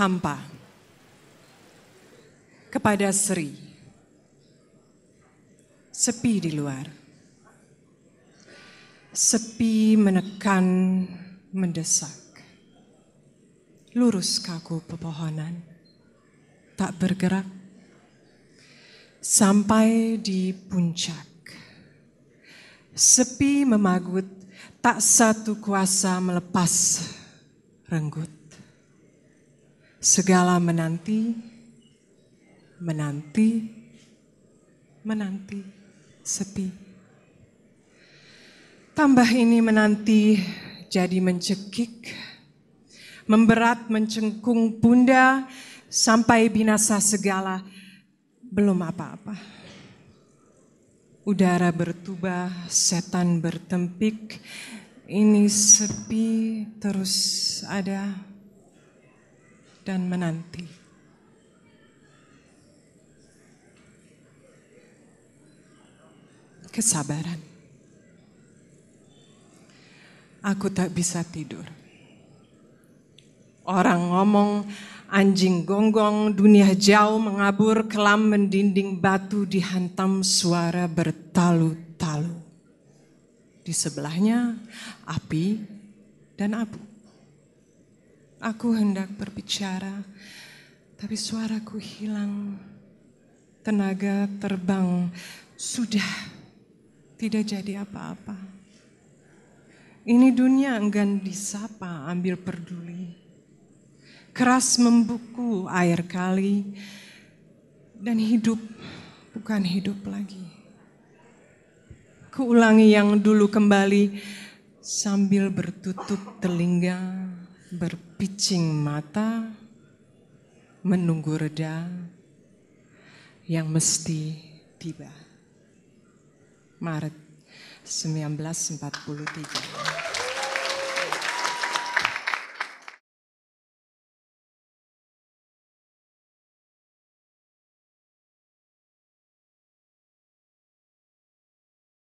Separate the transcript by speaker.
Speaker 1: hampa kepada Sri. Sepi di luar. Sepi menekan, mendesak. Lurus kaku pepohonan. Tak bergerak. Sampai di puncak. Sepi memagut, tak satu kuasa melepas renggut segala menanti, menanti, menanti, sepi. Tambah ini menanti jadi mencekik, memberat mencengkung bunda sampai binasa segala, belum apa-apa. Udara bertubah, setan bertempik, ini sepi terus ada dan menanti. Kesabaran. Aku tak bisa tidur. Orang ngomong anjing gonggong, dunia jauh mengabur, kelam mendinding batu dihantam suara bertalu-talu. Di sebelahnya api dan abu. Aku hendak berbicara, tapi suaraku hilang. Tenaga terbang sudah tidak jadi apa-apa. Ini dunia enggan disapa ambil peduli. Keras membuku air kali dan hidup bukan hidup lagi. Kuulangi yang dulu kembali sambil bertutup telinga berpicing mata menunggu reda yang mesti tiba. Maret 1943.